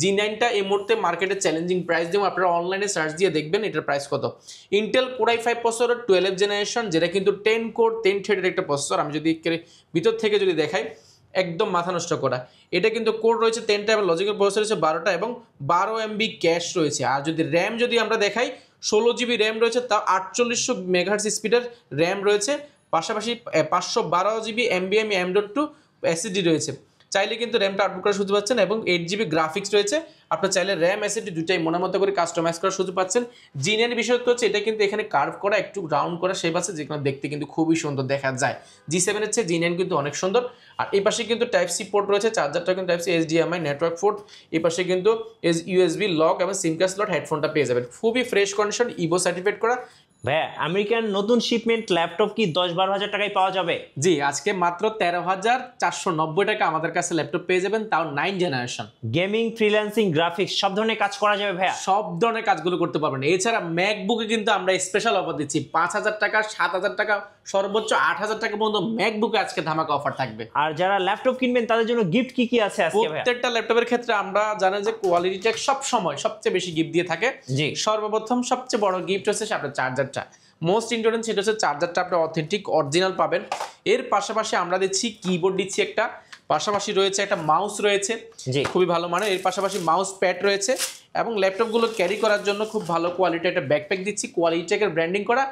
জি নাইনটা এই মুহূর্তে মার্কেটে চ্যালেঞ্জিং প্রাইস যেমন আপনারা অনলাইনে সার্চ দিয়ে দেখবেন এটার প্রাইস কত ইন্টেল কোরাই ফাইভ প্রসেসরের টুয়েলভ জেনারেশন যেটা কিন্তু টেন কোর টেন থ্রেডের একটা প্রসেসর আমি যদি ভিতর থেকে যদি দেখাই একদম মাথা নষ্ট করা এটা কিন্তু কোড রয়েছে টেনটা এবং লজিক্যাল প্রসেসর রয়েছে বারোটা এবং বারো এমবি ক্যাশ রয়েছে আর যদি র্যাম যদি আমরা দেখাই ষোলো জিবি র্যাম রয়েছে তাও আটচল্লিশশো মেগাহার্স স্পিডের র্যাম রয়েছে পাশাপাশি পাঁচশো বারো জিবি এমবিএম এম ডট টু অ্যাসিডি রয়েছে চাইলে কিন্তু র্যামটা আপডেট করার সুযোগ পাচ্ছেন এবং এইট জিবি গ্রাফিক্স রয়েছে আপনার চাইলে র্যাম এসএসডি দুটাই মনের মতো করে কাস্টমাইজ করার সুযোগ পাচ্ছেন জিনের বিষয়টা হচ্ছে এটা কিন্তু এখানে কার্ভ করা একটু রাউন্ড করা সেই আছে যেগুলো দেখতে কিন্তু খুবই সুন্দর দেখা যায় জি সেভেনের চেয়ে জিন এন কিন্তু অনেক সুন্দর আর এই পাশে কিন্তু টাইপ সি পোর্ট রয়েছে চার্জারটা কিন্তু type C HDMI network port এই পাশে কিন্তু এস ইউএসবি লক এবং সিমকাস লট হেডফোনটা পেয়ে যাবেন খুবই ফ্রেশ কন্ডিশন ইভো সার্টিফিকেট করা ভাইয়া আমেরিকান নতুন শিপমেন্ট ল্যাপটপ কি দশ বারো হাজার টাকায় পাওয়া যাবে জি আজকে মাত্র তেরো হাজার চারশো নব্বই টাকা আমাদের কাছে ল্যাপটপ পেয়ে যাবেন তাও nine generation gaming freelancing graphics সব ধরনের কাজ করা যাবে ভাইয়া সব ধরনের কাজগুলো করতে পারবেন এছাড়া ম্যাকবুকে কিন্তু আমরা স্পেশাল অফার দিচ্ছি পাঁচ হাজার টাকা সাত হাজার টাকা সর্বোচ্চ আট হাজার টাকা পর্যন্ত ম্যাকবুকে আজকে ধামাকা অফার থাকবে আর যারা ল্যাপটপ কিনবেন তাদের জন্য গিফট কি কি আছে প্রত্যেকটা ল্যাপটপের ক্ষেত্রে আমরা জানি যে কোয়ালিটি টেক সব সময় সবচেয়ে বেশি গিফট দিয়ে থাকে জি সর্বপ্রথম সবচেয়ে বড় গিফট হচ্ছে আপনার চার্জার চার্জারটা মোস্ট ইম্পর্টেন্ট সেটা হচ্ছে চার্জারটা আপনি অথেন্টিক অরিজিনাল পাবেন এর পাশাপাশি আমরা দিচ্ছি কিবোর্ড দিচ্ছি একটা পাশাপাশি রয়েছে একটা মাউস রয়েছে খুবই ভালো মানে এর পাশাপাশি মাউস প্যাড রয়েছে এবং ল্যাপটপগুলো ক্যারি করার জন্য খুব ভালো কোয়ালিটি একটা ব্যাকপ্যাক দিচ্ছি কোয়ালিটেকের ব্র্যান্ডিং করা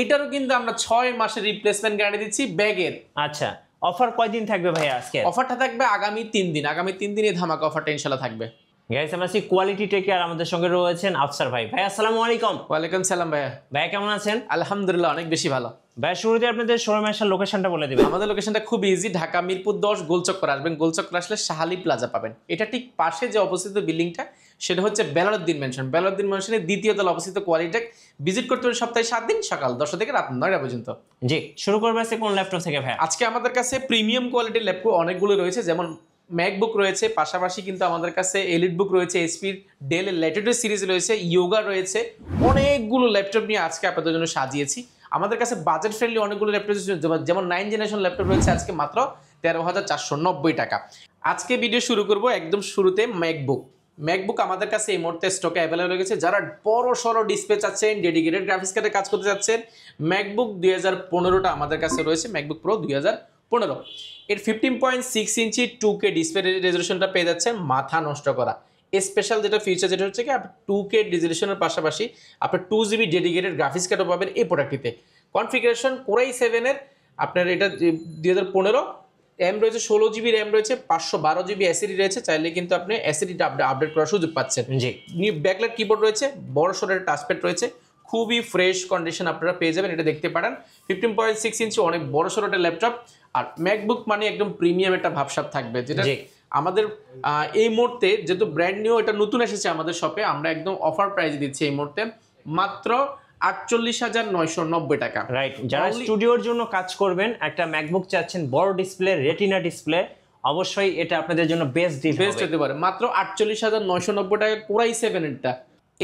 এটারও কিন্তু আমরা ছয় মাসের রিপ্লেসমেন্ট গ্যারান্টি দিচ্ছি ব্যাগের আচ্ছা অফার কয়দিন থাকবে ভাইয়া আজকে অফারটা থাকবে আগামী তিন দিন আগামী তিন দিনে ধামাকা অফার ইনশাল্লাহ থাকবে গাইস আমরা আছি কোয়ালিটি টেকে আর আমাদের সঙ্গে রয়েছেন আফসার ভাই ভাই আসসালামু আলাইকুম ওয়ালাইকুম সালাম ভাইয়া ভাই কেমন আছেন আলহামদুলিল্লাহ অনেক বেশি ভালো ভাই শুরুতে আপনাদের শোরুমে আসার লোকেশনটা বলে দেবেন আমাদের লোকেশনটা খুব ইজি ঢাকা মিরপুর দশ গোলচক্কর আসবেন গোলচক্কর আসলে শাহালি প্লাজা পাবেন এটা ঠিক পাশে যে অবস্থিত বিল্ডিংটা সেটা হচ্ছে বেলারুদ্দিন মেনশন বেলারুদ্দিন মেনশনের দ্বিতীয় তলা অবস্থিত কোয়ালিটেক ভিজিট করতে পারেন সপ্তাহে সাত দিন সকাল দশটা থেকে রাত নয়টা পর্যন্ত জি শুরু করবে কোন ল্যাপটপ থেকে ভাই আজকে আমাদের কাছে প্রিমিয়াম কোয়ালিটির ল্যাপটপ অনেকগুলো রয়েছে যেমন ম্যাকবুক রয়েছে পাশাপাশি কিন্তু আমাদের কাছে এলিট বুক রয়েছে এসপির ডেল ল্যাটেটের সিরিজ রয়েছে ইয়োগা রয়েছে অনেকগুলো ল্যাপটপ নিয়ে আজকে আপনাদের জন্য সাজিয়েছি আমাদের কাছে বাজেট ফ্রেন্ডলি অনেকগুলো ল্যাপটপ যেমন নাইন জেনারেশন ল্যাপটপ রয়েছে আজকে মাত্র তেরো হাজার চারশো নব্বই টাকা আজকে ভিডিও শুরু করব একদম শুরুতে ম্যাকবুক ম্যাকবুক আমাদের কাছে এই মুহূর্তে স্টকে অ্যাভেলেবেল হয়ে গেছে যারা বড় সড়ো ডিসপ্লে চাচ্ছেন ডেডিকেটেড গ্রাফিক্স কার্ডে কাজ করতে চাচ্ছেন ম্যাকবুক দুই হাজার পনেরোটা আমাদের কাছে রয়েছে ম্যাকবুক প্রো দুই হাজার পনেরো এর fifteen point six inch two K display রেজলিউশনটা পেয়ে যাচ্ছেন মাথা নষ্ট করা স্পেশাল যেটা ফিচার যেটা হচ্ছে কি আপনি টু কে রেজলিউশনের পাশাপাশি আপনি টু জিবি ডেডিকেটেড গ্রাফিক্স কার্ডও পাবেন এই প্রোডাক্টটিতে কনফিগারেশন কোরাই সেভেনের আপনার এটা দুই হাজার পনেরো র্যাম রয়েছে ষোলো জিবি র্যাম রয়েছে পাঁচশো বারো জিবি অ্যাসিডি রয়েছে চাইলে কিন্তু আপনি অ্যাসিডিটা আপডেট করার সুযোগ পাচ্ছেন জি ব্যাকলার কিবোর্ড রয়েছে বড় সরের টাচপ্যাড রয়েছে খুবই ফ্রেশ কন্ডিশন আপনারা পেয়ে যাবেন এটা দেখতে পারেন ফিফটিন পয়েন্ট সিক্স ইঞ্চি অনেক বড় সড়ো একটা ল্যাপটপ আর ম্যাকবুক মানে একদম প্রিমিয়াম একটা ভাবসাপ থাকবে যেটা আমাদের এই মুহূর্তে যেহেতু ব্র্যান্ড নিউ এটা নতুন এসেছে আমাদের শপে আমরা একদম অফার প্রাইস দিচ্ছি এই মুহূর্তে মাত্র আটচল্লিশ হাজার নয়শো নব্বই টাকা রাইট যারা স্টুডিওর জন্য কাজ করবেন একটা ম্যাকবুক চাচ্ছেন বড় ডিসপ্লে রেটিনা ডিসপ্লে অবশ্যই এটা আপনাদের জন্য বেস্ট ডিল বেস্ট হতে পারে মাত্র আটচল্লিশ হাজার নয়শো নব্বই টাকা কোরাই সেভেন এটা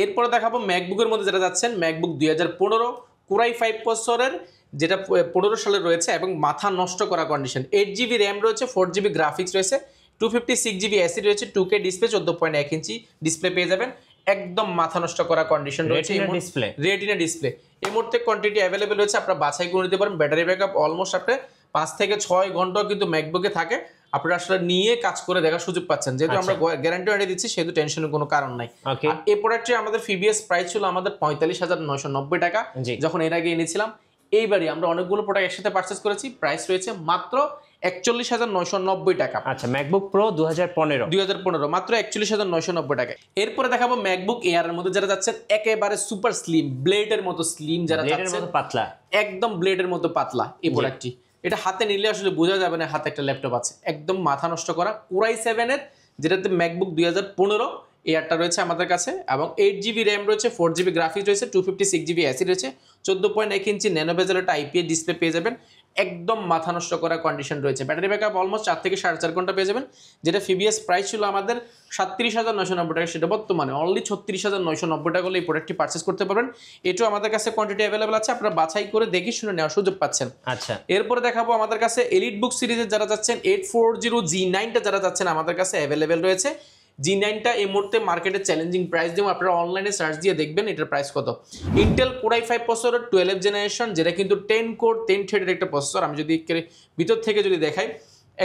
এরপরে দেখাবো ম্যাকবুকের মধ্যে যেটা যাচ্ছেন ম্যাকবুক দুই হাজার পনেরো কুরাই ফাইভ প্রসরের যেটা পনেরো সালে রয়েছে এবং মাথা নষ্ট করা কন্ডিশন এইট জিবি র্যাম রয়েছে ফোর জিবি গ্রাফিক্স রয়েছে two fifty six GB SSD রয়েছে টু কে ডিসপ্লে চোদ্দো পয়েন্ট এক ইঞ্চি ডিসপ্লে পেয়ে যাবেন একদম মাথা নষ্ট করা কন্ডিশন রয়েছে ডিসপ্লে রেটিনা ডিসপ্লে এই মুহূর্তে কোয়ান্টিটি অ্যাভেলেবেল রয়েছে আপনার বাছাই করে নিতে পারেন ব্যাটারি ব্যাকআপ অলমোস্ট আপনার পাঁচ থেকে ছয় ঘন্টাও কিন্তু ম্যাকবুকে থাকে আপনারা আসলে নিয়ে কাজ করে দেখার সুযোগ পাচ্ছেন যেহেতু আচ্ছা। আমরা গ্যারান্টি ওয়ারেন্টি দিচ্ছি সেহেতু টেনশনের কোনো কারণ নাই এ প্রোডাক্টটি আমাদের ফিবিএস প্রাইস ছিল আমাদের পঁয়তাল্লিশ হাজার নয়শো নব্বই টাকা যখন এর আগে এনেছিলাম এইবারই আমরা অনেকগুলো প্রোডাক্ট একসাথে পারচেস করেছি প্রাইস রয়েছে মাত্র একচল্লিশ হাজার নয়শো নব্বই টাকা আচ্ছা ম্যাকবুক প্রো দু হাজার পনেরো দুই হাজার পনেরো মাত্র একচল্লিশ হাজার নয়শো নব্বই টাকা এরপরে দেখাবো ম্যাকবুক এয়ারের মধ্যে যারা যাচ্ছেন একেবারে সুপার স্লিম ব্লেডের মতো স্লিম যারা যাচ্ছেন পাতলা একদম ব্লেডের মতো পাতলা এই প্রোডাক্টটি এটা হাতে নিলে আসলে বোঝা যাবে না হাতে একটা ল্যাপটপ আছে একদম মাথা নষ্ট করা কোরাই সেভেনের যেটাতে ম্যাকবুক দুই হাজার পনেরো এয়ারটা রয়েছে আমাদের কাছে এবং এইট জিবি র্যাম রয়েছে ফোর জিবি গ্রাফিক্স রয়েছে two fifty six GB SSD রয়েছে চোদ্দো পয়েন্ট এক ইঞ্চি ন্যানোভেজার একটা আইপিএ ডিসপ্লে পেয়ে যাবেন একদম মাথা নষ্ট করা কন্ডিশন রয়েছে ব্যাটারি ব্যাকআপ অলমোস্ট চার থেকে সাড়ে চার ঘন্টা পেয়ে যাবেন যেটা ফিবিএস প্রাইস ছিল আমাদের সাতত্রিশ হাজার নয়শো নব্বই টাকা সেটা বর্তমানে অনলি ছত্রিশ হাজার নয়শো নব্বই টাকা হলে এই প্রোডাক্টটি পার্চেস করতে পারবেন এটাও আমাদের কাছে কোয়ান্টিটি অ্যাভেলেবেল আছে আপনারা বাছাই করে দেখে শুনে নেওয়ার সুযোগ পাচ্ছেন আচ্ছা এরপরে দেখাবো আমাদের কাছে এলিট বুক সিরিজের যারা যাচ্ছেন এইট ফোর জিরো জি নাইনটা যারা যাচ্ছেন আমাদের কাছে অ্যাভেলেবেল রয়েছে জি নাইনটা এই মুহূর্তে মার্কেটে চ্যালেঞ্জিং প্রাইস দেবো আপনারা অনলাইনে সার্চ দিয়ে দেখবেন এটার প্রাইস কত ইন্টেল কোরাই ফাইভ প্রসেসরের টুয়েলভ জেনারেশন যেটা কিন্তু টেন কোড টেন থ্রেডের একটা প্রসেসর আমি যদি ভিতর থেকে যদি দেখাই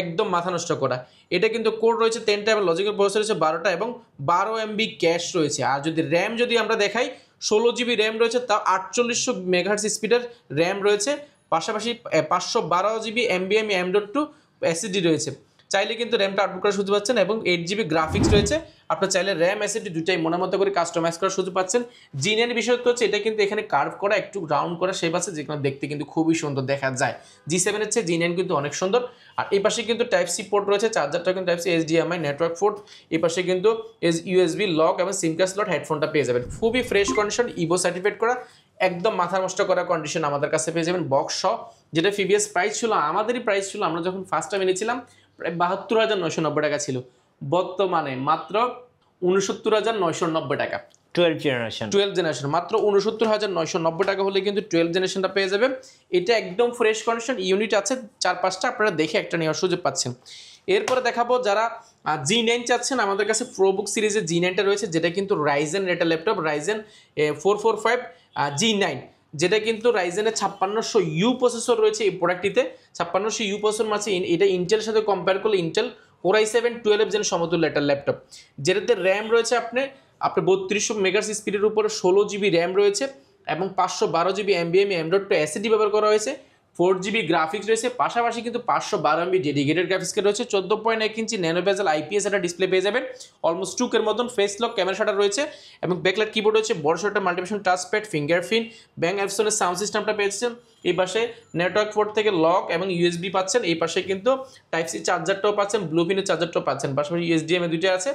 একদম মাথা নষ্ট করা এটা কিন্তু কোড রয়েছে টেনটা এবং লজিক্যাল প্রসেসর রয়েছে বারোটা এবং বারো এমবি ক্যাশ রয়েছে আর যদি র্যাম যদি আমরা দেখাই ষোলো জিবি র্যাম রয়েছে তাও আটচল্লিশশো মেগাহার্স স্পিডের র্যাম রয়েছে পাশাপাশি পাঁচশো বারো জিবি এমবিএম এম ডট টু অ্যাসিডি রয়েছে চাইলে কিন্তু র্যামটা আপডেট করার সুযোগ পাচ্ছেন এবং এইট জিবি গ্রাফিক্স রয়েছে আপনার চাইলে র্যাম এসএসডি দুটাই মনে মতো করে কাস্টমাইজ করার সুযোগ পাচ্ছেন জিনের তো হচ্ছে এটা কিন্তু এখানে কার্ভ করা একটু রাউন্ড করা সেই আছে যেগুলো দেখতে কিন্তু খুবই সুন্দর দেখা যায় জি সেভেন চেয়ে জিন এন কিন্তু অনেক সুন্দর আর এই পাশে কিন্তু টাইপ সি পোর্ট রয়েছে চার্জারটা কিন্তু type C HDMI network port এই পাশে কিন্তু এস ইউএসবি লক এবং সিমকাস স্লট হেডফোনটা পেয়ে যাবেন খুবই ফ্রেশ কন্ডিশন ইভো সার্টিফিকেট করা একদম মাথা নষ্ট করা কন্ডিশন আমাদের কাছে পেয়ে যাবেন বক্স শ যেটা ফিভিএস প্রাইস ছিল আমাদেরই প্রাইস ছিল আমরা যখন ফার্স্ট টাইম এনেছিলাম প্রায় বাহাত্তর হাজার নয়শো নব্বই টাকা ছিল বর্তমানে মাত্র উনসত্তর হাজার নয়শো নব্বই টাকা টুয়েলভ জেনারেশন টুয়েলভ জেনারেশন মাত্র উনসত্তর হাজার নয়শো নব্বই টাকা হলে কিন্তু টুয়েলভ জেনারেশনটা পেয়ে যাবে এটা একদম ফ্রেশ কন্ডিশন ইউনিট আছে চার পাঁচটা আপনারা দেখে একটা নেওয়ার সুযোগ পাচ্ছেন এরপরে দেখাবো যারা জি নাইন চাচ্ছেন আমাদের কাছে প্রোবুক সিরিজের জি নাইনটা রয়েছে যেটা কিন্তু রাইজেন এটা laptop Ryzen four four five G nine যেটা কিন্তু রাইজেনের ছাপ্পান্নশো ইউ প্রসেসর রয়েছে এই প্রোডাক্টটিতে ছাপ্পান্নশো ইউ প্রসেসর মাঝে এটা ইন্টেলের সাথে কম্পেয়ার করলে ইন্টেল ওরাই সেভেন টুয়েলভ জেন সমতুল্য একটা ল্যাপটপ যেটাতে র্যাম রয়েছে আপনি আপনার বত্রিশশো মেগাস স্পিডের উপরে ষোলো জিবি র্যাম রয়েছে এবং পাঁচশো বারো জিবি এমবিএম এম টু অ্যাসিডি ব্যবহার করা হয়েছে ফোর জিবি গ্রাফিক্স রয়েছে পাশাপাশি কিন্তু পাঁচশো বারো এমবি ডেডিকেটেড গ্রাফিক্স কার্ড রয়েছে চোদ্দো পয়েন্ট এক ইঞ্চি ন্যানোভেজাল আইপিএস একটা ডিসপ্লে পেয়ে যাবেন অলমোস্ট টুকের মতন ফেস লক ক্যামেরা শাটার রয়েছে এবং ব্যাকলাইট কিবোর্ড রয়েছে বড় একটা মাল্টিপেশন টাচপ্যাড ফিঙ্গারপ্রিন্ট ব্যাঙ্ক অ্যাপসনের সাউন্ড সিস্টেমটা পেয়েছেন এই পাশে নেটওয়ার্ক ফোর থেকে লক এবং ইউএসবি পাচ্ছেন এই পাশে কিন্তু টাইপ সি চার্জারটাও পাচ্ছেন ব্লুপিনের চার্জারটাও পাচ্ছেন পাশাপাশি ইউএসডিএমে দুইটা আছে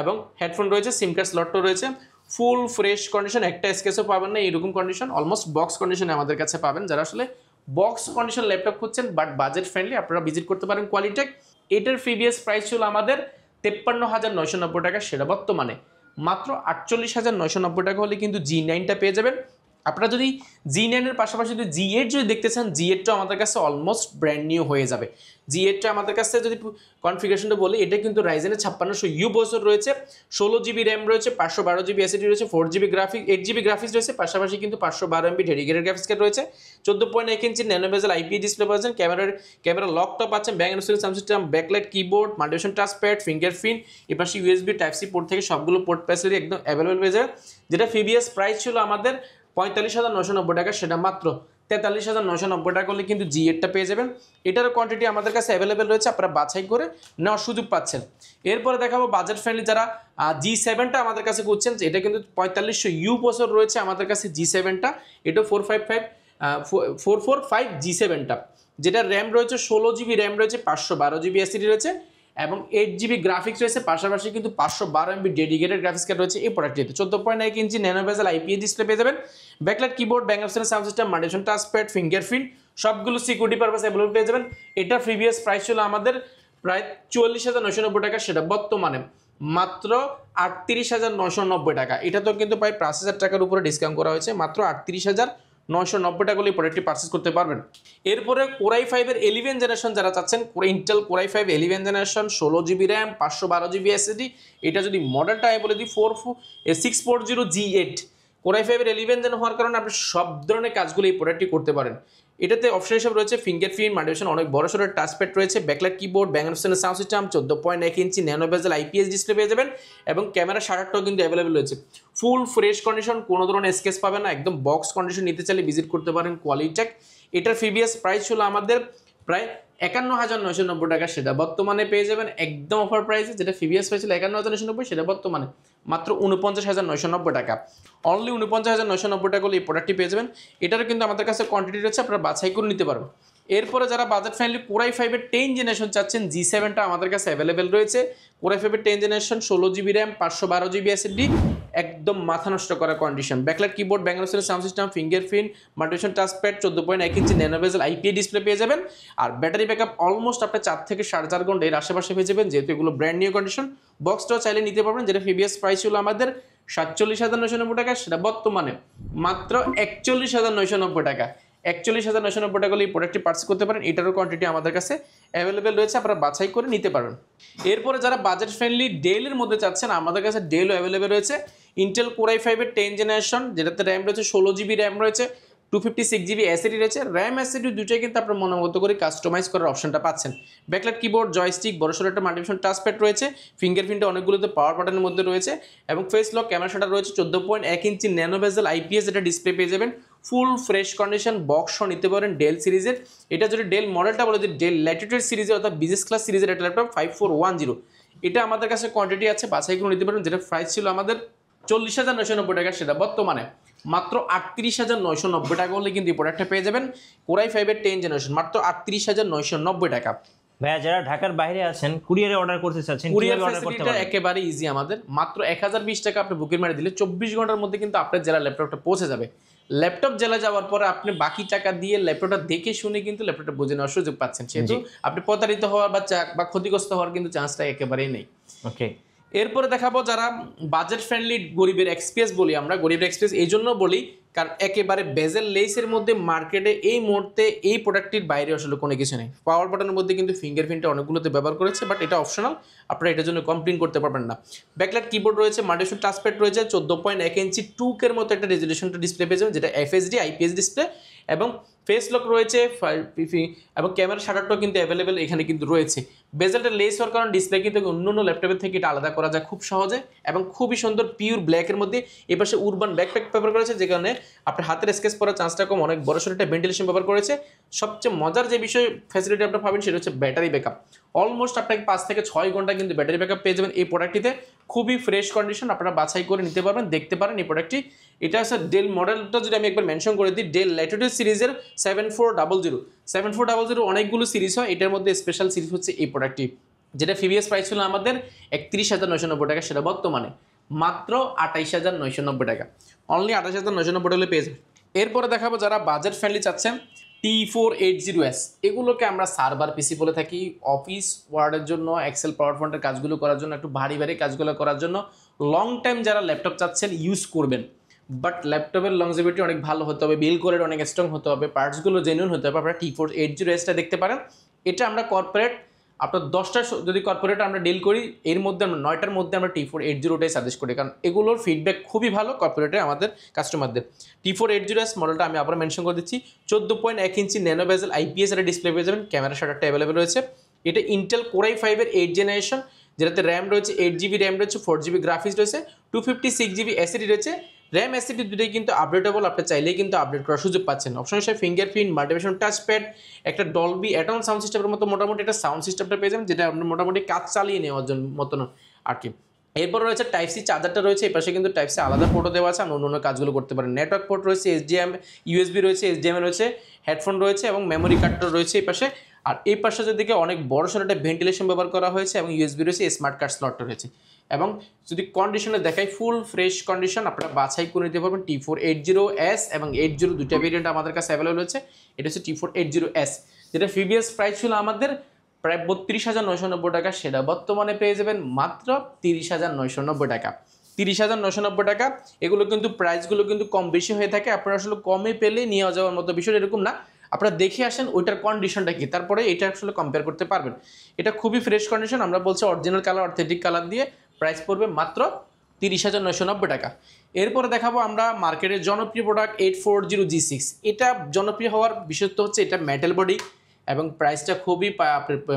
এবং হেডফোন রয়েছে সিম কার্ড স্লটও রয়েছে ফুল ফ্রেশ কন্ডিশন একটা স্কেচও পাবেন না এরকম কন্ডিশন অলমোস্ট বক্স কন্ডিশনে আমাদের কাছে পাবেন যারা আসলে বক্স কন্ডিশন ল্যাপটপ খুঁজছেন বাট বাজেট ফ্রেন্ডলি আপনারা ভিজিট করতে পারেন কোয়ালিটেক এটার প্রিভিয়াস প্রাইস ছিল আমাদের তেপ্পান্ন হাজার নয়শো নব্বই টাকা সেটা বর্তমানে মাত্র আটচল্লিশ হাজার নয়শো নব্বই টাকা হলে কিন্তু জি নাইনটা পেয়ে যাবেন আপনারা যদি জি নাইনের পাশাপাশি যদি জি এইট যদি দেখতে চান জি এইটটা আমাদের কাছে অলমোস্ট ব্র্যান্ড নিউ হয়ে যাবে জি এইটটা আমাদের কাছে যদি কনফিগারেশনটা বলি এটা কিন্তু রাইজেনের ছাপ্পান্নশো ইউ বছর রয়েছে ষোলো জিবি র্যাম রয়েছে পাঁচশো বারো জিবি এসিডি রয়েছে four GB graphic eight GB graphics রয়েছে পাশাপাশি কিন্তু পাঁচশো বারো এমবি ডেডিকেটেড গ্রাফিক্স কার্ড রয়েছে চোদ্দো পয়েন্ট এক ইঞ্চি ন্যানোভেজাল আইপি ডিসপ্লে পাচ্ছেন ক্যামেরার ক্যামেরা লকটপ আছেন Bang and system backlight keyboard মাল্টিভেশন টাচপ্যাড ফিঙ্গারপ্রিন্ট এর পাশে ইউএসবি টাইপ সি পোর্ট থেকে সবগুলো পোর্ট প্যাসিলিটি একদম অ্যাভেলেবেল হয়ে যায় যেটা ফিবিএস প্রাইস ছিল আমাদের পঁয়তাল্লিশ হাজার নশো নব্বই টাকা সেটা মাত্র তেতাল্লিশ হাজার নশো নব্বই টাকা করলে কিন্তু জিএডটা পেয়ে যাবেন এটারও কোয়ান্টিটি আমাদের কাছে অ্যাভেলেবেল রয়েছে আপনারা বাছাই করে নেওয়ার সুযোগ পাচ্ছেন এরপরে দেখাবো বাজেট ফ্রেন্ডলি যারা জি সেভেনটা আমাদের কাছে করছেন এটা কিন্তু পঁয়তাল্লিশশো ইউ বছর রয়েছে আমাদের কাছে জি সেভেনটা এটা four five five four four five G সেভেনটা যেটা র্যাম রয়েছে ষোলো জিবি র্যাম রয়েছে পাঁচশো বারো জিবি এসিডি রয়েছে এবং এইট জিবি গ্রাফিক্স রয়েছে পাশাপাশি কিন্তু পাঁচশো বারো এমবি ডেডিকেটেড গ্রাফিক্স কার্ড রয়েছে এই প্রোডাক্টটিতে চোদ্দো পয়েন্ট এক ইঞ্চি ন্যানোভেজাল আইপিএ ডিসপ্লে পেয়ে যাবেন ব্যাকলাইট কিবোর্ড ব্যাঙ্ক অপশনের সাউন্ড সিস্টেম মাল্টিশন টাচপ্যাড ফিঙ্গারপ্রিন্ট সবগুলো সিকিউরিটি পারপাস অ্যাভেলেবল পেয়ে যাবেন এটা প্রিভিয়াস প্রাইস ছিল আমাদের প্রায় চুয়াল্লিশ হাজার নশো নব্বই টাকা সেটা বর্তমানে মাত্র আটত্রিশ হাজার নশো নব্বই টাকা এটা তো কিন্তু প্রায় পাঁচ হাজার টাকার উপরে ডিসকাউন্ট করা হয়েছে মাত্র আটত্রিশ হাজার নয়শো নব্বই টাকা এই প্রোডাক্টটি পার্সেস করতে পারবেন এরপরে কোরাই ফাইভের এলিভেন জেনারেশন যারা চাচ্ছেন Intel core i five eleven generation ষোলো জিবি র্যাম পাঁচশো বারো জিবি এসএসডি এটা যদি মডেলটা আমি বলে দিই four six four zero G eight core i ফাইভের এলিভেন জেন হওয়ার কারণে আপনি সব ধরনের কাজগুলো এই প্রোডাক্টটি করতে পারেন এটাতে অপশন হিসেবে রয়েছে ফিঙ্গারপ্রিন্ট মাল্টিভেশন অনেক বড় সড়ো টাচপ্যাড রয়েছে ব্যাকলাইট কিবোর্ড ব্যাঙ্গার সাউন্ড সিস্টেম চোদ্দ পয়েন্ট এক inch nano bezel IPS display পেয়ে যাবেন এবং ক্যামেরা শাটারটাও কিন্তু অ্যাভেলেবেল রয়েছে ফুল ফ্রেশ কন্ডিশন কোনো ধরনের স্কেচ পাবেন না একদম বক্স কন্ডিশন নিতে চাইলে ভিজিট করতে পারেন কোয়ালিটেক এটার ফিবিএস প্রাইস ছিল আমাদের প্রায় একান্ন হাজার নয়শো নব্বই টাকা সেটা বর্তমানে পেয়ে যাবেন একদম অফার প্রাইসে যেটা ফিভিএস পেয়েছিল একান্ন হাজার নয়শো নব্বই সেটা বর্তমানে মাত্র উনপঞ্চাশ হাজার নয়শো নব্বই টাকা অনলি উনপঞ্চাশ হাজার নয়শো নব্বই টাকা হলে এই প্রোডাক্টটি পেয়ে যাবেন এটারও কিন্তু আমাদের কাছে কোয়ান্টিটি রয়েছে আপনারা বাছাই করে নিতে পারবেন এরপরে যারা বাজেট ফ্রেন্ডলি কোরাই ফাইভের টেন জেনারেশন চাচ্ছেন জি সেভেনটা আমাদের কাছে অ্যাভেলেবেল রয়েছে কোরাই ফাইভের টেন জেনারেশন ষোলো জিবি র্যাম পাঁচশো বারো জিবি এসএসডি একদম মাথা নষ্ট করা কন্ডিশন ব্যাকলার কিবোর্ড ব্যাঙ্গালোসের সাউন্ড সিস্টেম প্রিন্ট মাল্টিভেশন টাচপ্যাড চোদ্দো পয়েন্ট এক ইঞ্চি ন্যানোভেজাল আইপিএ ডিসপ্লে পেয়ে যাবেন আর ব্যাটারি ব্যাকআপ অলমোস্ট আপনার চার থেকে সাড়ে চার ঘন্টা এর আশেপাশে পেয়ে যাবেন যেহেতু এগুলো ব্র্যান্ড নিউ কন্ডিশন বক্সটাও চাইলে নিতে পারবেন যেটা ফিভিএস প্রাইস হলো আমাদের সাতচল্লিশ হাজার নয়শো নব্বই টাকা সেটা বর্তমানে মাত্র একচল্লিশ হাজার নয়শো নব্বই টাকা একচল্লিশ হাজার নয়শো নব্বই টাকা এই প্রোডাক্টটি পার্সেস করতে পারেন এটারও কোয়ান্টিটি আমাদের কাছে অ্যাভেলেবেল রয়েছে আপনারা বাছাই করে নিতে পারেন এরপরে যারা বাজেট ফ্রেন্ডলি ডেলের মধ্যে চাচ্ছেন আমাদের কাছে ডেলও অ্যাভেলেবেল রয়েছে ইন্টেল কোরাই ফাইভের টেন জেনারেশন যেটাতে র্যাম রয়েছে ষোলো জিবি র্যাম রয়েছে two fifty six GB SSD রয়েছে র্যাম অ্যাসিডি দুটোই কিন্তু আপনার মনোগত করে কাস্টমাইজ করার অপশনটা পাচ্ছেন ব্যাকলাইট কিবোর্ড জয়স্টিক বড় সড়ো একটা মাল্টিভিশন টাচপ্যাড রয়েছে ফিঙ্গারপ্রিন্টে অনেকগুলোতে পাওয়ার বাটনের মধ্যে রয়েছে এবং ফেস লক ক্যামেরা সেটা রয়েছে চোদ্দো পয়েন্ট এক ইঞ্চি ন্যানো আইপিএস এটা ডিসপ্লে পেয়ে যাবেন ফুল ফ্রেশ কন্ডিশন বক্সও নিতে পারেন ডেল সিরিজের এটা যদি ডেল মডেলটা বলে যে ডেল ল্যাটিটিউড সিরিজের অর্থাৎ বিজনেস ক্লাস সিরিজের একটা laptop five four one zero এটা আমাদের কাছে কোয়ান্টিটি আছে বাছাই করে নিতে পারেন যেটা প্রাইস ছিল আমাদের চল্লিশ হাজার নয়শো নব্বই টাকা সেটা বর্তমানে মাত্র আটত্রিশ হাজার নয়শো নব্বই টাকা হলে কিন্তু এই প্রোডাক্টটা পেয়ে যাবেন কোরাই ফাইভের টেন জেনারেশন মাত্র আটত্রিশ হাজার নয়শো নব্বই টাকা ভাইয়া যারা ঢাকার বাইরে আছেন কুরিয়ারে অর্ডার করতে চাচ্ছেন কুরিয়ার অর্ডার করতে পারেন একেবারে ইজি আমাদের মাত্র এক হাজার বিশ টাকা আপনি বুকিং মারে দিলে চব্বিশ ঘন্টার মধ্যে কিন্তু আপনার জেলার ল্যাপটপটা পৌঁছে যাবে ল্যাপটপ জেলা যাওয়ার পরে আপনি বাকি টাকা দিয়ে ল্যাপটপটা দেখে শুনে কিন্তু ল্যাপটপটা বোঝে নেওয়ার সুযোগ পাচ্ছেন সেহেতু আপনি প্রতারিত হওয়ার বা বা ক্ষতিগ্রস্ত হওয়ার কিন্তু চান্সটা একেবারেই নেই ওকে এরপরে দেখাবো যারা বাজেট ফ্রেন্ডলি গরিবের এক্সপ্রেস বলি আমরা গরিবের এক্সপ্রেস এই জন্য বলি কারণ একেবারে বেজেল লেসের মধ্যে মার্কেটে এই মুহূর্তে এই প্রোডাক্টটির বাইরে আসলে কোনো কিছু নেই পাওয়ার বাটনের মধ্যে কিন্তু ফিঙ্গারপ্রিন্টটা অনেকগুলোতে ব্যবহার করেছে বাট এটা অপশনাল আপনারা এটার জন্য কমপ্লেন করতে পারবেন না ব্যাকলাইট কিবোর্ড রয়েছে মাল্টিশুট টাসপ্যাট রয়েছে চোদ্দো পয়েন্ট এক ইঞ্চি টুকের মতো একটা রেজলিউশনটা ডিসপ্লে পেয়ে যাবেন যেটা এফএসডি আইপিএস ডিসপ্লে এবং ফেস লক রয়েছে এবং ক্যামেরা শাটারটাও কিন্তু অ্যাভেলেবেল এখানে কিন্তু রয়েছে বেজেলটা লেস হওয়ার কারণে ডিসপ্লে কিন্তু অন্য অন্য ল্যাপটপের থেকে এটা আলাদা করা যায় খুব সহজে এবং খুবই সুন্দর পিওর ব্ল্যাকের মধ্যে এপাশে উরবান ব্যাকপ্যাক ব্যবহার করেছে যে কারণে আপনার হাতের স্কেচ পড়ার চান্সটা কম অনেক বড় সড়ো একটা ভেন্টিলেশন ব্যবহার করেছে সবচেয়ে মজার যে বিষয় ফ্যাসিলিটি আপনার পাবেন সেটা হচ্ছে ব্যাটারি ব্যাকআপ অলমোস্ট আপনাকে পাঁচ থেকে ছয় ঘন্টা কিন্তু ব্যাটারি ব্যাকআপ পেয়ে যাবেন এই প্রোডাক্টটিতে খুবই ফ্রেশ কন্ডিশন আপনারা বাছাই করে নিতে পারবেন দেখতে পারেন এই প্রোডাক্টটি এটা হচ্ছে ডেল মডেলটা যদি আমি একবার মেনশন করে দিই ডেল ল্যাটিটিউড সিরিজের seven four double zero seven four double zero অনেকগুলো সিরিজ হয় এটার মধ্যে স্পেশাল সিরিজ হচ্ছে এই প্রোডাক্টটি যেটা ফিভিএস প্রাইস ছিল আমাদের একত্রিশ হাজার নয়শো নব্বই টাকা সেটা বর্তমানে মাত্র আঠাইশ হাজার নয়শো নব্বই টাকা অনলি আঠাশ হাজার নয়শো নব্বই টাকা পেয়ে যাবেন এরপরে দেখাবো যারা বাজেট ফ্রেন্ডলি চাচ্ছেন T four eight zero S এগুলোকে আমরা সার্ভার পিসি বলে থাকি অফিস ওয়ার্ডের জন্য এক্সেল পাওয়ার পয়েন্টের কাজগুলো করার জন্য একটু ভারী ভারী কাজগুলো করার জন্য লং টাইম যারা ল্যাপটপ চাচ্ছেন ইউজ করবেন বাট ল্যাপটপের লংজিভিটি অনেক ভালো হতে হবে বিল করে অনেক স্ট্রং হতে হবে পার্টসগুলো জেনুইন হতে হবে আপনারা টি ফোর এইট জিরো এসটা দেখতে পারেন এটা আমরা কর্পোরেট আপনার দশটা যদি কর্পোরেট আমরা ডিল করি এর মধ্যে আমরা নয়টার মধ্যে আমরা টি ফোর এইট জিরোটাই সাজেস্ট করি কারণ এগুলোর ফিডব্যাক খুবই ভালো কর্পোরেটে আমাদের কাস্টমারদের T four eight zero S মডেলটা আমি আবার মেনশন করে দিচ্ছি চোদ্দো পয়েন্ট এক ইঞ্চি ন্যানো ব্যাজেল আইপিএস একটা ডিসপ্লে পেয়ে যাবেন ক্যামেরা শাটারটা অ্যাভেলেবেল রয়েছে এটা ইন্টেল কোরাই ফাইভের এইট জেনারেশন যেটাতে র্যাম রয়েছে এইট জিবি র্যাম রয়েছে ফোর জিবি গ্রাফিক্স রয়েছে two fifty six GB SSD রয়েছে র্যাম এসিডি দুটোই কিন্তু আপডেটেবল আপনি চাইলেই কিন্তু আপডেট করার সুযোগ পাচ্ছেন অপশন হিসেবে ফিঙ্গারপ্রিন্ট মাল্টিভেশন টাচপ্যাড একটা ডলবি অ্যাটন সাউন্ড সিস্টেমের মতো মোটামুটি একটা সাউন্ড সিস্টেমটা পেয়ে যাবেন যেটা আপনি মোটামুটি কাজ চালিয়ে নেওয়ার জন্য মতন আর কি এরপর রয়েছে টাইপ সি চার্জারটা রয়েছে এই পাশে কিন্তু টাইপ সি আলাদা ফোটো দেওয়া আছে আমরা অন্য অন্য কাজগুলো করতে পারেন নেটওয়ার্ক পোর্ট রয়েছে এসডিএম ইউএসবি রয়েছে এসডিএম রয়েছে হেডফোন রয়েছে এবং মেমোরি কার্ডটা রয়েছে এই পাশে আর এই পাশে যেদিকে অনেক বড় সড়ো একটা ভেন্টিলেশন ব্যবহার করা হয়েছে এবং ইউএসবি রয়েছে স্মার্ট কার্ড স্লটটা রয়েছে এবং যদি কন্ডিশনে দেখাই ফুল ফ্রেশ কন্ডিশন আপনারা বাছাই করে নিতে পারবেন T four eight zero S এবং এইট জিরো দুটা ভেরিয়েন্ট আমাদের কাছে অ্যাভেলেবল হয়েছে এটা হচ্ছে T four eight zero S যেটা ফিবিএস প্রাইস ছিল আমাদের প্রায় বত্রিশ হাজার নয়শো নব্বই টাকা সেটা বর্তমানে পেয়ে যাবেন মাত্র তিরিশ হাজার নয়শো নব্বই টাকা তিরিশ হাজার নয়শো নব্বই টাকা এগুলো কিন্তু প্রাইসগুলো কিন্তু কম বেশি হয়ে থাকে আপনারা আসলে কমে পেলে নিয়ে যাওয়ার মতো বিষয় এরকম না আপনারা দেখে আসেন ওইটার কন্ডিশনটা কি তারপরে এটা আসলে কম্পেয়ার করতে পারবেন এটা খুবই ফ্রেশ কন্ডিশন আমরা বলছি অরিজিনাল কালার অর্থেটিক কালার দিয়ে প্রাইস পড়বে মাত্র তিরিশ হাজার নয়শো নব্বই টাকা এরপরে দেখাবো আমরা মার্কেটের জনপ্রিয় product eight four zero G six এটা জনপ্রিয় হওয়ার বিশেষত্ব হচ্ছে এটা মেটাল বডি এবং প্রাইসটা খুবই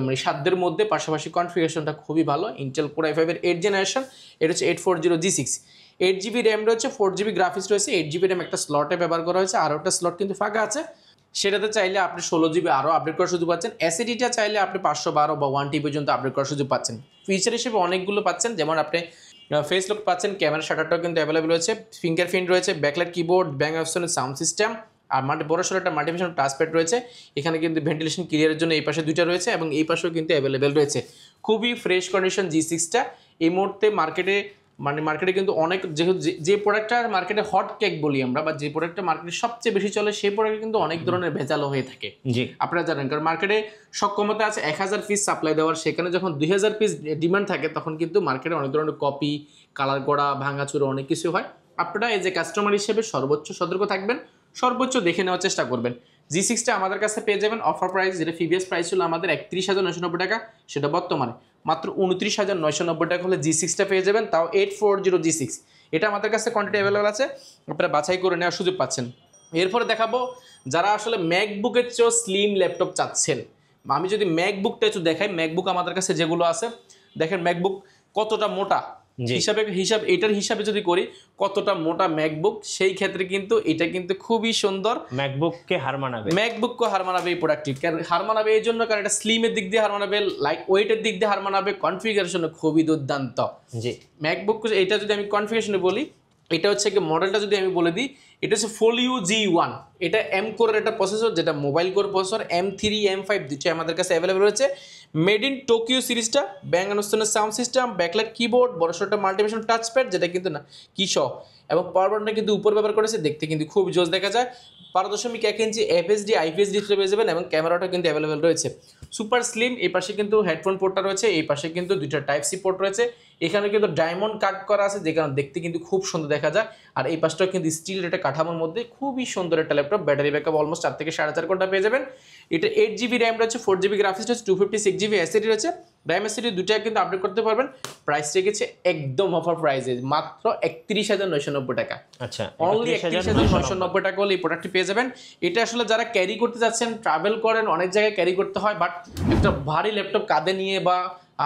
মানে সাধ্যের মধ্যে পাশাপাশি কনফিগারেশনটা খুবই ভালো ইন্টেল কোর আই ফাইভের এইট জেনারেশন এটা হচ্ছে eight four zero G six eight GB RAM রয়েছে ফোর জিবি গ্রাফিক্স রয়েছে এইট জিবি র্যাম একটা স্লটে ব্যবহার করা হয়েছে আরও একটা স্লট কিন্তু ফাঁকা আছে সেটাতে চাইলে আপনি ষোলো জিবি আরও আপডেট করার সুযোগ পাচ্ছেন এসিডিটা চাইলে আপনি পাঁচশো বারো বা ওয়ান টি পর্যন্ত আপডেট করার সুযোগ পাচ্ছেন ফিচার হিসেবে অনেকগুলো পাচ্ছেন যেমন আপনি ফেস লুক পাচ্ছেন ক্যামেরা শাটারটাও কিন্তু অ্যাভেলেবেল রয়েছে ফিঙ্গার প্রিন্ট রয়েছে ব্যাকলাইট কিবোর্ড ব্যাং অপশনের সাউন্ড সিস্টেম আর মাল্টি বড় সরো একটা মাল্টিফিশন টাচপ্যাড রয়েছে এখানে কিন্তু ভেন্টিলেশন ক্লিয়ারের জন্য এই পাশে দুইটা রয়েছে এবং এই পাশেও কিন্তু অ্যাভেলেবেল রয়েছে খুবই ফ্রেশ কন্ডিশন জি সিক্সটা এই মুহূর্তে মার্কেটে মানে মার্কেটে কিন্তু অনেক যেহেতু যে প্রোডাক্টটা মার্কেটে হট কেক বলি আমরা বা যে প্রোডাক্টটা মার্কেটে সবচেয়ে বেশি চলে সেই প্রোডাক্টে কিন্তু অনেক ধরনের ভেজাল হয়ে থাকে আপনারা জানেন কারণ মার্কেটে সক্ষমতা আছে এক হাজার পিস সাপ্লাই দেওয়ার সেখানে যখন দুই হাজার পিস ডিমান্ড থাকে তখন কিন্তু মার্কেটে অনেক ধরনের কপি কালার করা ভাঙাচুরো অনেক কিছু হয় আপনারা এই যে কাস্টমার হিসেবে সর্বোচ্চ সতর্ক থাকবেন সর্বোচ্চ দেখে নেওয়ার চেষ্টা করবেন জি সিক্সটা আমাদের কাছে পেয়ে যাবেন অফার প্রাইস যেটা ফিভিএস প্রাইস ছিল আমাদের একত্রিশ হাজার নয়শো নব্বই টাকা সেটা বর্তমানে মাত্র উনত্রিশ হাজার নয়শো নব্বই টাকা হলে জি সিক্সটা পেয়ে যাবেন তাও eight four zero G six এটা আমাদের কাছে কোয়ান্টিটি অ্যাভেলেবেল আছে আপনারা বাছাই করে নেওয়ার সুযোগ পাচ্ছেন এরপরে দেখাবো যারা আসলে ম্যাকবুকের চেয়েও স্লিম ল্যাপটপ চাচ্ছেন আমি যদি ম্যাকবুকটা একটু দেখাই ম্যাকবুক আমাদের কাছে যেগুলো আছে দেখেন ম্যাকবুক কতটা মোটা হিসাবে হিসাব এটার হিসাবে যদি করি কতটা মোটা ম্যাকবুক সেই ক্ষেত্রে কিন্তু এটা কিন্তু খুবই সুন্দর ম্যাকবুককে হার মানাবে ম্যাকবুককে হার মানাবে এই প্রোডাক্টটি কারণ হার মানাবে এই জন্য কারণ এটা স্লিমের দিক দিয়ে হার মানাবে লাইট ওয়েটের দিক দিয়ে হার মানাবে কনফিগারেশনে খুবই দুর্দান্ত জি ম্যাকবুক এটা যদি আমি কনফিগারেশনে বলি এটা হচ্ছে কি মডেলটা যদি আমি বলে দিই এটা হচ্ছে ফোলিও জি ওয়ান এটা এম কোর একটা প্রসেসর যেটা mobile core processor M three M five দুটোই আমাদের কাছে অ্যাভেলেবেল রয়েছে মেড ইন টোকিও সিরিজটা ব্যাঙ্গ অনুষ্ঠানের সাউন্ড সিস্টেম ব্যাকলাইট কিবোর্ড বড়সড় একটা মাল্টিমেশন টাচপ্যাড যেটা কিন্তু না কী এবং পাওয়ার বাটনটা কিন্তু উপর ব্যবহার করেছে দেখতে কিন্তু খুব জোস দেখা যায় বারো দশমিক এক ইঞ্চি এফএসডি আইপিএস ডিসপ্লে পেয়ে যাবেন এবং ক্যামেরাটা কিন্তু অ্যাভেলেবেল রয়েছে সুপার স্লিম এই পাশে কিন্তু হেডফোন পোর্টটা রয়েছে এই পাশে কিন্তু দুইটা টাইপ সি পোর্ট রয়েছে এখানে কিন্তু ডায়মন্ড কাট করা আছে যেখানে দেখতে কিন্তু খুব সুন্দর দেখা যায় আর এই পাশটাও কিন্তু স্টিল একটা কাঠামোর মধ্যে খুবই সুন্দর একটা ল্যাপটপ ব্যাটারি ব্যাকআপ অলমোস্ট চার থেকে সাড়ে চার ঘন্টা পেয়ে যাবেন এটা এইট জিবি র্যাম রয়েছে ফোর জিবি গ্রাফিক্স রয়েছে two fifty six GB SSD রয়েছে ডায়মেসিটি দুটাই কিন্তু আপডেট করতে পারবেন প্রাইস গেছে একদম অফার প্রাইসে মাত্র একত্রিশ হাজার নয়শো নব্বই টাকা আচ্ছা অনলি একত্রিশ হাজার নয়শো নব্বই টাকা হলে এই প্রোডাক্টটি পেয়ে যাবেন এটা আসলে যারা ক্যারি করতে যাচ্ছেন ট্রাভেল করেন অনেক জায়গায় ক্যারি করতে হয় বাট একটা ভারী ল্যাপটপ কাঁধে নিয়ে বা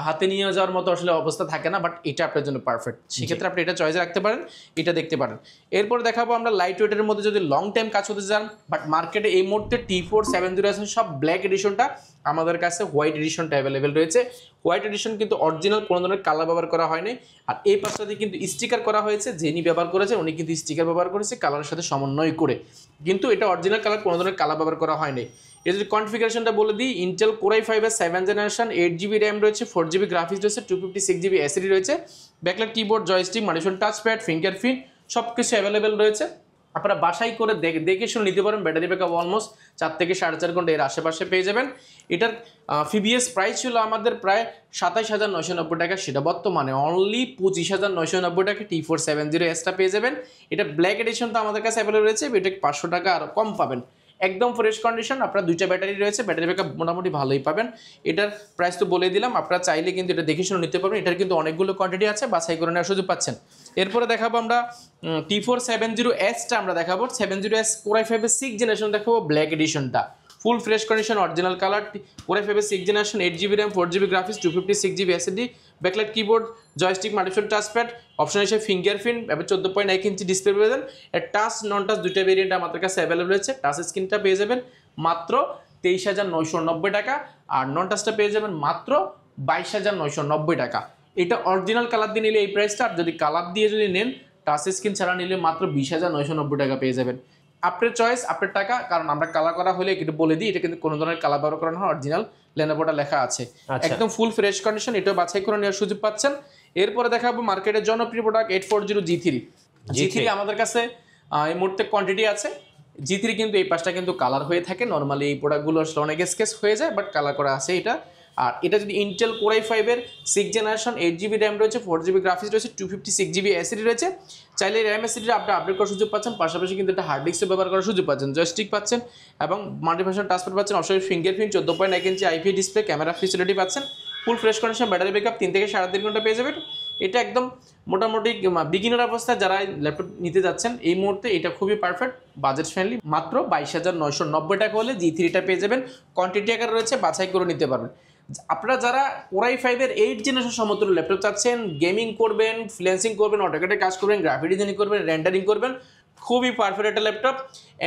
হাতে নিয়ে যাওয়ার মতো আসলে অবস্থা থাকে না বাট এটা আপনার জন্য পারফেক্ট সেক্ষেত্রে আপনি এটা চয়েস রাখতে পারেন এটা দেখতে পারেন এরপর দেখাবো আমরা লাইট ওয়েটের মধ্যে যদি লং টাইম কাজ হতে চান বাট মার্কেটে এই মুহূর্তে টি ফোর সেভেন জিরো আছে সব ব্ল্যাক এডিশনটা আমাদের কাছে হোয়াইট এডিশনটা অ্যাভেলেবেল রয়েছে হোয়াইট এডিশন কিন্তু অরিজিনাল কোনো ধরনের কালার ব্যবহার করা হয়নি আর এই পাশটাতে কিন্তু স্টিকার করা হয়েছে যিনি ব্যবহার করেছে উনি কিন্তু স্টিকার ব্যবহার করেছে কালারের সাথে সমন্বয় করে কিন্তু এটা অরিজিনাল কালার কোনো ধরনের কালার ব্যবহার করা হয়নি এর যদি কনফিগারেশনটা বলে দিই ইন্টেল কোরাই ফাইভের seven generation eight GB RAM রয়েছে ফোর জিবি গ্রাফিক্স রয়েছে two fifty six GB SSD রয়েছে ব্যাকলার কিবোর্ড জয়স্টিক মানুষজন টাচপ্যাড প্রিন্ট সব কিছু অ্যাভেলেবেল রয়েছে আপনারা বাসাই করে দেখে শুনে নিতে পারেন ব্যাটারি ব্যাকআপ অলমোস্ট চার থেকে সাড়ে চার ঘন্টা এর আশেপাশে পেয়ে যাবেন এটার ফিবিএস প্রাইস ছিল আমাদের প্রায় সাতাইশ হাজার নয়শো নব্বই টাকা সেটা বর্তমানে অনলি পঁচিশ হাজার নয়শো নব্বই টাকা টি ফোর সেভেন জিরো এসটা পেয়ে যাবেন এটা ব্ল্যাক এডিশন তো আমাদের কাছে অ্যাভেলেবল রয়েছে এটা পাঁচশো টাকা আর কম পাবেন একদম ফ্রেশ কন্ডিশন আপনার দুইটা ব্যাটারি রয়েছে ব্যাটারি ব্যাকআপ মোটামুটি ভালোই পাবেন এটার প্রাইস তো বলে দিলাম আপনারা চাইলে কিন্তু এটা দেখে শুনে নিতে পারবেন এটার কিন্তু অনেকগুলো কোয়ান্টিটি আছে বাছাই করে নেওয়ার সুযোগ পাচ্ছেন এরপরে দেখাবো আমরা টি ফোর সেভেন জিরো এসটা আমরা দেখাবো সেভেন জিরো এস কোরআই ফাইভের সিক্স জেনারেশন দেখাবো ব্ল্যাক এডিশনটা full fresh condition original colour core i ফাইভের six generation eight GB RAM four GB graphics two fifty six GB SSD backlight keyboard joystick multiple touchpad option হিসেবে fingerprint এবার চোদ্দো point এক inch display পেয়ে যাবেন এর টাচ নন টাচ দুইটা variant আমাদের কাছে অ্যাভেলেবেল হয়েছে টাচ স্ক্রিনটা পেয়ে যাবেন মাত্র তেইশ হাজার নয়শো নব্বই টাকা আর নন টাচটা পেয়ে যাবেন মাত্র বাইশ হাজার নয়শো নব্বই টাকা এটা অরিজিনাল কালার দিয়ে নিলে এই প্রাইসটা আর যদি কালার দিয়ে যদি নেন টাচ স্ক্রিন ছাড়া নিলে মাত্র বিশ হাজার নয়শো নব্বই টাকা পেয়ে যাবেন আপনার চয়েস আপনার টাকা কারণ আমরা কালার করা হলে একটু বলে দিই এটা কিন্তু কোনো ধরনের কালার ব্যবহার করা হয় অরিজিনাল লেনোভোটা লেখা আছে আচ্ছা। একদম ফুল ফ্রেশ কন্ডিশন এটাও বাছাই করে নেওয়ার সুযোগ পাচ্ছেন এরপরে দেখাবো মার্কেটের জনপ্রিয় product eight four zero G three G three আমাদের কাছে এই মুহূর্তে কোয়ান্টিটি আছে জি থ্রি কিন্তু এই পাশটা কিন্তু কালার হয়ে থাকে নর্মালি এই প্রোডাক্টগুলো আসলে অনেক স্কেচ হয়ে যায় বাট কালার করা আছে এটা আর এটা যদি ইন্টেল কোরাই ফাইভের six generation eight GB RAM রয়েছে ফোর জিবি গ্রাফিক্স রয়েছে two fifty six GB SSD রয়েছে চাইলে র্যাম এসিডিটা আপনি আপডেট করার সুযোগ পাচ্ছেন পাশাপাশি কিন্তু এটা হার্ড ডিস্ক ব্যবহার করার সুযোগ পাচ্ছেন জয়স্টিক পাচ্ছেন এবং মাল্টিভার্সাল টাচপ্যাড পাচ্ছেন অবশ্যই ফিঙ্গারপ্রিন্ট চোদ্দো পয়েন্ট এক inch IP display camera facility পাচ্ছেন full fresh condition battery backup তিন থেকে সাড়ে তিন ঘন্টা পেয়ে যাবেন এটা একদম মোটামুটি বিগিনার অবস্থায় যারা ল্যাপটপ নিতে যাচ্ছেন এই মুহূর্তে এটা খুবই পারফেক্ট বাজেট ফ্রেন্ডলি মাত্র বাইশ হাজার নয়শো নব্বই টাকা হলে জি থ্রিটা পেয়ে যাবেন কোয়ান্টিটি আকারে রয়েছে বাছাই করে নিতে পারবেন আপনারা যারা ওরাই ফাইভের এইট জেনারেশন সমতুল্য ল্যাপটপ চাচ্ছেন গেমিং করবেন ফ্রিল্যান্সিং করবেন অটোকেটে কাজ করবেন গ্রাফিক ডিজাইনিং করবেন র্যান্ডারিং করবেন খুবই পারফেক্ট একটা ল্যাপটপ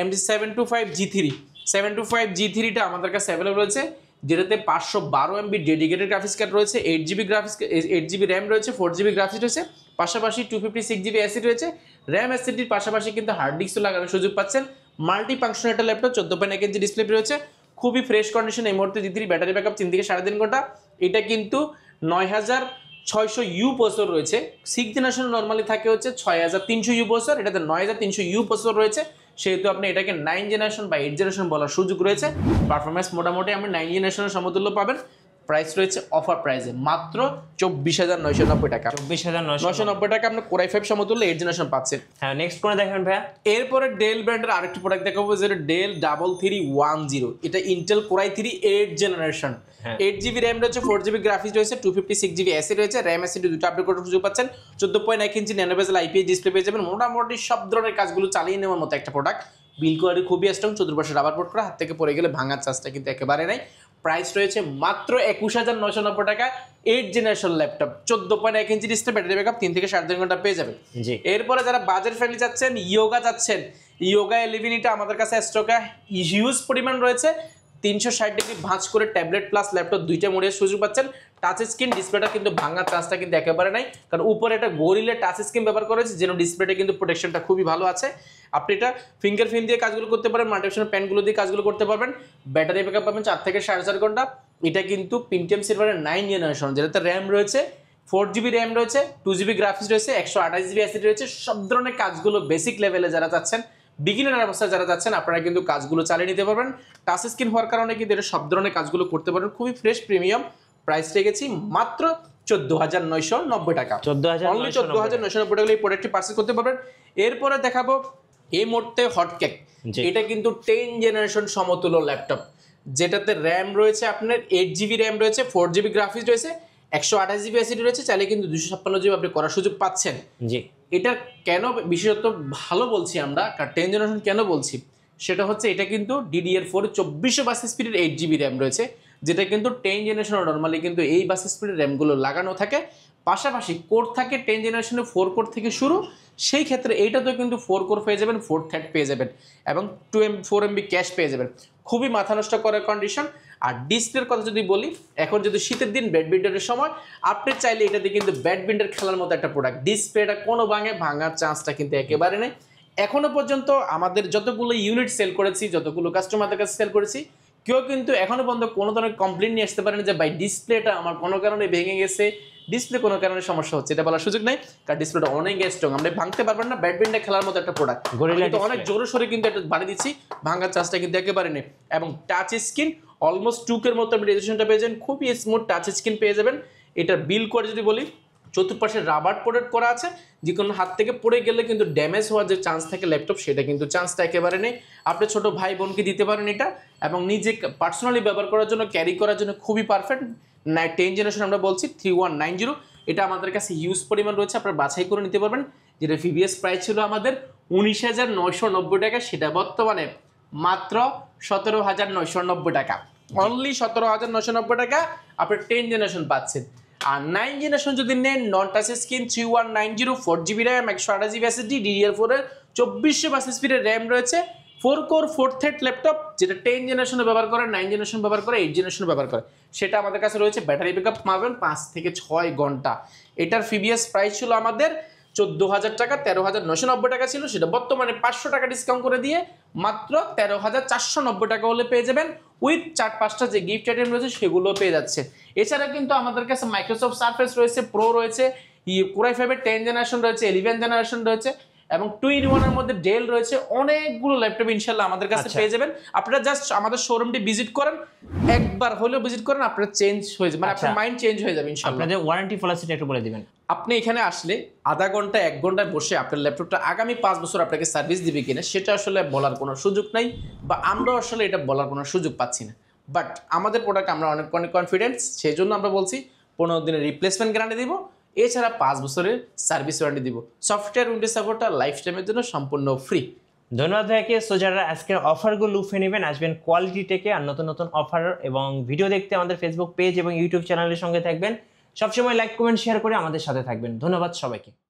এমডি seven two five G three seven two five G থ্রিটা আমাদের কাছে অ্যাভেলেবল রয়েছে যেটাতে পাঁচশো বারো এমবি ডেডিকেটেড গ্রাফিক্স কার্ড রয়েছে eight GB graphics eight GB RAM রয়েছে ফোর জিবি গ্রাফিক্স রয়েছে পাশাপাশি two fifty six GB SSD রয়েছে র্যাম অ্যাসিডটির পাশাপাশি কিন্তু হার্ড ডিস্কও লাগানোর সুযোগ পাচ্ছেন মাল্টি ফাংশন একটা ল্যাপটপ চোদ্দো পয়েন্ট এক ইঞ্চি ডিসপ্লে রয়েছে খুবই ফ্রেশ কন্ডিশন এই মুহূর্তে জিতির ব্যাটারি ব্যাকআপ তিন থেকে সাড়ে তিন ঘন্টা এটা কিন্তু নয় হাজার ছয়শো ইউ প্রসর রয়েছে সিক্স জেনারেশন নর্মালি থাকে হচ্ছে ছয় হাজার তিনশো ইউ প্রসর এটাতে নয় হাজার তিনশো ইউ প্রসর রয়েছে সেহেতু আপনি এটাকে নাইন জেনারেশন বা এইট জেনারেশন বলার সুযোগ রয়েছে পারফরমেন্স মোটামুটি আপনি নাইন জেনারেশনের সমতুল্য পাবেন প্রাইস রয়েছে অফার প্রাইসে মাত্র চব্বিশ হাজার নয়শো নব্বই টাকা চব্বিশ হাজার নয়শো নব্বই টাকা আপনি কোরাই ফাইভ সমতুল্য এইট জেনারেশন পাচ্ছেন হ্যাঁ নেক্সট কোনে দেখেন ভাইয়া এরপরে ডেল ব্র্যান্ডের আরেকটি প্রোডাক্ট দেখাবো যেটা Dell double three one zero এটা Intel core i three eight generation eight GB RAM রয়েছে ফোর জিবি গ্রাফিক্স রয়েছে two fifty six GB SSD রয়েছে র্যাম এসি দুটো আপডেট করার সুযোগ পাচ্ছেন চোদ্দ পয়েন্ট এক ইঞ্চি ন্যানোভেজাল আইপিএস ডিসপ্লে পেয়ে যাবেন মোটামুটি সব ধরনের কাজগুলো চালিয়ে নেওয়ার মতো একটা প্রোডাক্ট বিল কোয়ালিটি খুবই স্ট্রং চতুর্পাশে রাবার পোর্ট করা হাত থেকে পড়ে গেলে ভাঙার চাষটা কিন্তু একেবারে নাই প্রাইস রয়েছে মাত্র একুশ হাজার নশো নব্বই টাকা এইট জেনারেশন ল্যাপটপ চোদ্দ পয়েন্ট এক ইঞ্চি ডিসপ্লে ব্যাটারি ব্যাকআপ তিন থেকে সাড়ে তিন ঘন্টা পেয়ে যাবে এরপরে যারা বাজেট ফ্যামিলি চাচ্ছেন ইয়োগা চাচ্ছেন ইয়োগা এলিভিনিটা আমাদের কাছে স্টকে হিউজ পরিমাণ রয়েছে তিনশো ষাট ডিগ্রি ভাঁজ করে ট্যাবলেট প্লাস ল্যাপটপ দুইটা মোড়ে সুযোগ পাচ্ছেন টাচ স্ক্রিন ডিসপ্লেটা কিন্তু ভাঙার চান্সটা কিন্তু একেবারে নাই কারণ উপরে একটা গরিলে টাচ স্ক্রিন ব্যবহার করেছে যেন ডিসপ্লেটা কিন্তু প্রোটেকশনটা খুবই ভালো আছে আপনি এটা ফিঙ্গার প্রিন্ট দিয়ে কাজগুলো করতে পারেন মাল্টিপেশন প্যানগুলো দিয়ে কাজগুলো করতে পারবেন ব্যাটারি ব্যাকআপ পাবেন চার থেকে সাড়ে চার ঘন্টা এটা কিন্তু পিনটিএম সিলভারের নাইন জেনারেশন যেটাতে র্যাম রয়েছে ফোর জিবি র্যাম রয়েছে টু জিবি গ্রাফিক্স রয়েছে একশো আঠাশ জিবি অ্যাসিড রয়েছে সব ধরনের কাজগুলো বেসিক লেভেলে যারা চাচ্ছেন বিগিনার অবস্থায় যারা যাচ্ছেন আপনারা কিন্তু কাজগুলো চালিয়ে নিতে পারবেন টাচ স্ক্রিন হওয়ার কারণে কিন্তু এটা সব ধরনের কাজগুলো করতে পারবেন খুবই ফ্রেশ প্রিমিয়াম প্রাইস রেখেছি মাত্র চোদ্দ হাজার নয়শো নব্বই টাকা চোদ্দ হাজার অনলি চোদ্দ হাজার নয়শো নব্বই টাকা এই প্রোডাক্টটি পার্সেল করতে পারবেন এরপরে দেখাবো এই মুহূর্তে হটকেক এটা কিন্তু টেন জেনারেশন সমতুল্য ল্যাপটপ যেটাতে র্যাম রয়েছে আপনার এইট জিবি র্যাম রয়েছে ফোর জিবি গ্রাফিক্স রয়েছে একশো আঠাশ জিবি অ্যাসিডি রয়েছে চাইলে কিন্তু দুশো ছাপ্পান্ন জিবি আপনি করার সুযোগ পাচ্ছেন জি এটা কেন বিশেষত ভালো বলছি আমরা টেন জেনারেশন কেন বলছি সেটা হচ্ছে এটা কিন্তু ডিডিএর ফোর চব্বিশশো বাস স্পিডের এইট জিবি র্যাম রয়েছে যেটা কিন্তু টেন জেনারেশনে নর্মালি কিন্তু এই বাস স্পিডের র্যামগুলো লাগানো থাকে পাশাপাশি কোর থাকে টেন জেনারেশনে ফোর কোর থেকে শুরু সেই ক্ষেত্রে এইটাতেও কিন্তু ফোর কোর পেয়ে যাবেন ফোর থ্যাট পেয়ে যাবেন এবং two M four MB cache পেয়ে যাবেন খুবই মাথা নষ্ট করার কন্ডিশন আর ডিসপ্লের কথা যদি বলি এখন যদি শীতের দিন ব্যাডমিন্টনের সময় আপনি চাইলে এটাতে কিন্তু ব্যাডমিন্টন খেলার মতো একটা প্রোডাক্ট ডিসপ্লেটা কোনো ভাঙে ভাঙার চান্সটা কিন্তু একেবারে নেই এখনও পর্যন্ত আমাদের যতগুলো ইউনিট সেল করেছি যতগুলো কাস্টমারদের কাছে সেল করেছি কেউ কিন্তু এখনও পর্যন্ত কোনো ধরনের কমপ্লেন নিয়ে আসতে পারেনি যে ভাই ডিসপ্লেটা আমার কোনো কারণে ভেঙে গেছে ডিসপ্লে কোনো কারণে সমস্যা হচ্ছে এটা বলার সুযোগ নেই কারণ ডিসপ্লেটা অনেক স্ট্রং আমরা ভাঙতে পারবেন না ব্যাডমিন্টন খেলার মতো একটা প্রোডাক্ট কিন্তু অনেক জোরে সোরে কিন্তু একটা বাড়ি দিচ্ছি ভাঙার চান্সটা কিন্তু একেবারে নেই এবং টাচ স্ক্রিন অলমোস্ট টুকের মতো আপনি রেজুলেশনটা পেয়ে যাবেন খুবই স্মুথ টাচ স্ক্রিন পেয়ে যাবেন এটার বিল করে যদি বলি চতুর্পাশে রাবার প্রোটেক্ট করা আছে যে কোনো হাত থেকে পড়ে গেলে কিন্তু ড্যামেজ হওয়ার যে চান্স থাকে ল্যাপটপ সেটা কিন্তু চান্সটা একেবারে নেই আপনি ছোট ভাই বোনকে দিতে পারেন এটা এবং নিজে পার্সোনালি ব্যবহার করার জন্য ক্যারি করার জন্য খুবই পারফেক্ট নাই টেন জেনারেশন আমরা বলছি থ্রি ওয়ান নাইন জিরো এটা আমাদের কাছে ইউজ পরিমাণ রয়েছে আপনারা বাছাই করে নিতে পারবেন যেটা ভিভিএস প্রাইস ছিল আমাদের উনিশ হাজার নয়শো নব্বই টাকা সেটা বর্তমানে মাত্র সতেরো হাজার নয়শো নব্বই টাকা অনলি সতেরো হাজার নয়শো নব্বই টাকা আপনার টেন জেনারেশন পাচ্ছেন আর নাইন জেনারেশন যদি নেন non touch screen three one nine zero four GB RAM একশো আঠাশ জিবি এসএসডি ফোর ফোরের চব্বিশশো বাস স্পিডের র্যাম রয়েছে four core four thread laptop যেটা টেন জেনারেশনে ব্যবহার করে নাইন জেনারেশন ব্যবহার করে এইট জেনারেশন ব্যবহার করে সেটা আমাদের কাছে রয়েছে ব্যাটারি ব্যাকআপ পাবেন পাঁচ থেকে ছয় ঘন্টা এটার ফিভিএস প্রাইস ছিল আমাদের চোদ্দো হাজার টাকা তেরো হাজার নশো নব্বই টাকা ছিল সেটা বর্তমানে পাঁচশো টাকা ডিসকাউন্ট করে দিয়ে মাত্র তেরো হাজার চারশো নব্বই টাকা হলে পেয়ে যাবেন উইথ চার পাঁচটা যে গিফট আইটেম রয়েছে সেগুলো পেয়ে যাচ্ছে এছাড়া কিন্তু আমাদের কাছে মাইক্রোসফট সার্ফেস রয়েছে প্রো রয়েছে কোরাই ফাইভের টেন জেনারেশন রয়েছে ইলেভেন জেনারেশন রয়েছে এবং টু ইন ওয়ানের মধ্যে ডেল রয়েছে অনেকগুলো ল্যাপটপ ইনশাল্লাহ আমাদের কাছে আচ্ছা। পেয়ে যাবেন আপনারা জাস্ট আমাদের শোরুমটি ভিজিট করেন একবার হলেও ভিজিট করেন আপনার চেঞ্জ হয়ে যাবে মানে আচ্ছা। আপনার মাইন্ড চেঞ্জ হয়ে যাবে ইনশাল্লাহ আপনাদের ওয়ারেন্টি পলিসিটা একটু বলে দিবেন আপনি এখানে আসলে আধা ঘন্টা এক ঘন্টায় বসে আপনার ল্যাপটপটা আগামী পাঁচ বছর আপনাকে সার্ভিস দিবে কিনা সেটা আসলে বলার কোনো সুযোগ নাই বা আমরা আসলে এটা বলার কোনো সুযোগ পাচ্ছি না বাট আমাদের প্রোডাক্ট আমরা অনেক অনেক কনফিডেন্স সেই জন্য আমরা বলছি পনেরো দিনের রিপ্লেসমেন্ট গ্যারান্টি দিব এছাড়া পাঁচ বছরের সার্ভিস ওয়ারেন্টি দিব সফটওয়্যার উইন্ডো সাপোর্টটা লাইফ টাইমের জন্য সম্পূর্ণ ফ্রি ধন্যবাদ ভাইকে সো যারা আজকের অফারগুলো লুফে নেবেন আসবেন কোয়ালিটি টেকে আর নতুন নতুন অফার এবং ভিডিও দেখতে আমাদের ফেসবুক পেজ এবং ইউটিউব চ্যানেলের সঙ্গে থাকবেন সবসময় লাইক কমেন্ট শেয়ার করে আমাদের সাথে থাকবেন ধন্যবাদ সবাইকে